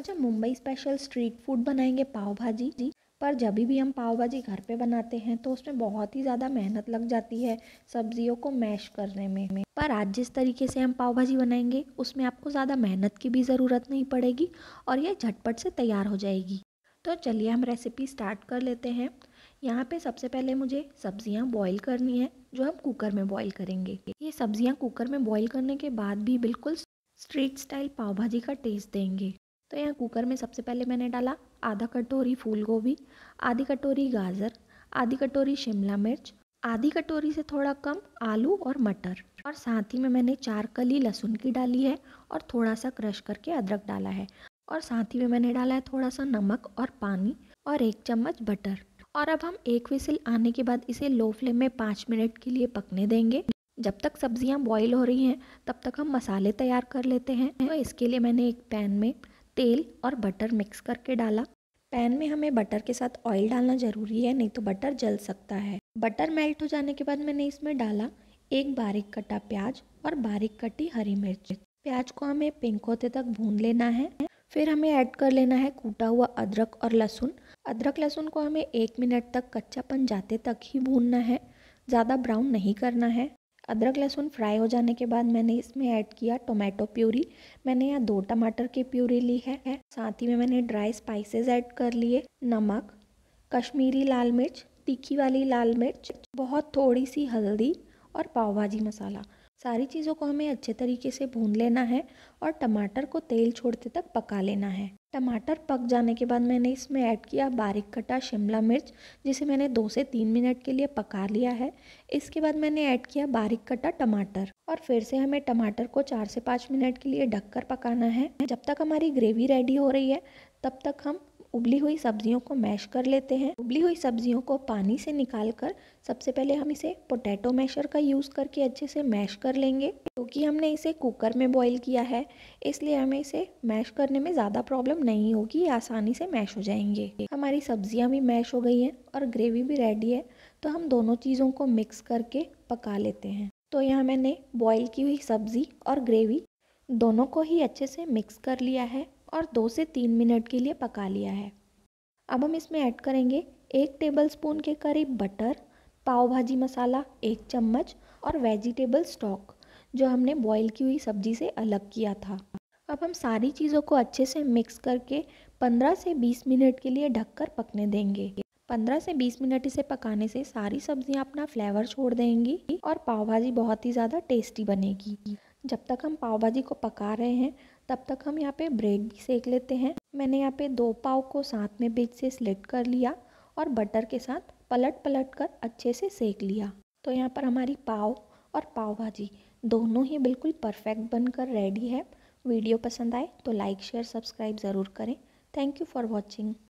आज अच्छा, हम मुंबई स्पेशल स्ट्रीट फूड बनाएंगे पाव भाजी जी पर जब भी हम पाव भाजी घर पे बनाते हैं तो उसमें बहुत ही ज़्यादा मेहनत लग जाती है सब्जियों को मैश करने में पर आज जिस तरीके से हम पाव भाजी बनाएंगे उसमें आपको ज़्यादा मेहनत की भी ज़रूरत नहीं पड़ेगी और यह झटपट से तैयार हो जाएगी तो चलिए हम रेसिपी स्टार्ट कर लेते हैं यहाँ पे सबसे पहले मुझे सब्जियाँ बॉईल करनी है जो हम कुकर में बॉईल करेंगे ये सब्जियाँ कुकर में बॉईल करने के बाद भी बिल्कुल स्ट्रीट स्टाइल पाव भाजी का टेस्ट देंगे तो यहाँ कुकर में सबसे पहले मैंने डाला आधा कटोरी फूल गोभी आधी कटोरी गाजर आधी कटोरी शिमला मिर्च आधी कटोरी से थोड़ा कम आलू और मटर और साथ ही में मैंने चार कली लहसुन की डाली है और थोड़ा सा क्रश करके अदरक डाला है और साथ ही में मैंने डाला है थोड़ा सा नमक और पानी और एक चम्मच बटर और अब हम एक विसिल आने के बाद इसे लो फ्लेम में पाँच मिनट के लिए पकने देंगे जब तक सब्जियां बॉईल हो रही हैं तब तक हम मसाले तैयार कर लेते हैं तो इसके लिए मैंने एक पैन में तेल और बटर मिक्स करके डाला पैन में हमें बटर के साथ ऑयल डालना ज़रूरी है नहीं तो बटर जल सकता है बटर मेल्ट हो जाने के बाद मैंने इसमें डाला एक बारीक कटा प्याज और बारीक कटी हरी मिर्च प्याज को हमें पिंक होते तक भून लेना है फिर हमें ऐड कर लेना है कूटा हुआ अदरक और लहसुन अदरक लहसुन को हमें एक मिनट तक कच्चापन जाते तक ही भूनना है ज़्यादा ब्राउन नहीं करना है अदरक लहसुन फ्राई हो जाने के बाद मैंने इसमें ऐड किया टोमेटो प्यूरी मैंने यहाँ दो टमाटर की प्यूरी ली है साथ ही में मैंने ड्राई स्पाइसेस ऐड कर लिए नमक कश्मीरी लाल मिर्च तीखी वाली लाल मिर्च बहुत थोड़ी सी हल्दी और पाव भाजी मसाला सारी चीज़ों को हमें अच्छे तरीके से भून लेना है और टमाटर को तेल छोड़ते तक पका लेना है टमाटर पक जाने के बाद मैंने इसमें ऐड किया बारीक कटा शिमला मिर्च जिसे मैंने दो से तीन मिनट के लिए पका लिया है इसके बाद मैंने ऐड किया बारीक कटा टमाटर और फिर से हमें टमाटर को चार से पाँच मिनट के लिए ढककर पकाना है जब तक हमारी ग्रेवी रेडी हो रही है तब तक हम उबली हुई सब्जियों को मैश कर लेते हैं उबली हुई सब्जियों को पानी से निकाल कर सबसे पहले हम इसे पोटैटो मैशर का यूज़ करके अच्छे से मैश कर लेंगे क्योंकि हमने इसे कुकर में बॉईल किया है इसलिए हमें इसे मैश करने में ज़्यादा प्रॉब्लम नहीं होगी आसानी से मैश हो जाएंगे हमारी सब्जियाँ भी मैश हो गई हैं और ग्रेवी भी रेडी है तो हम दोनों चीज़ों को मिक्स करके पका लेते हैं तो यहाँ मैंने बॉयल की हुई सब्ज़ी और ग्रेवी दोनों को ही अच्छे से मिक्स कर लिया है और दो से तीन मिनट के लिए पका लिया है अब हम इसमें ऐड करेंगे एक टेबल स्पून के करीब बटर पाव भाजी मसाला एक चम्मच और वेजिटेबल स्टॉक जो हमने बॉईल की हुई सब्जी से अलग किया था अब हम सारी चीज़ों को अच्छे से मिक्स करके 15 से 20 मिनट के लिए ढककर पकने देंगे 15 से 20 मिनट इसे पकाने से सारी सब्जियां अपना फ्लेवर छोड़ देंगी और पाव भाजी बहुत ही ज़्यादा टेस्टी बनेगी जब तक हम पाव भाजी को पका रहे हैं तब तक हम यहाँ पे ब्रेड भी सेक लेते हैं मैंने यहाँ पे दो पाव को साथ में बीच से स्लेट कर लिया और बटर के साथ पलट पलट कर अच्छे से सेक लिया तो यहाँ पर हमारी पाव और पाव भाजी दोनों ही बिल्कुल परफेक्ट बनकर रेडी है वीडियो पसंद आए तो लाइक शेयर सब्सक्राइब ज़रूर करें थैंक यू फॉर वॉचिंग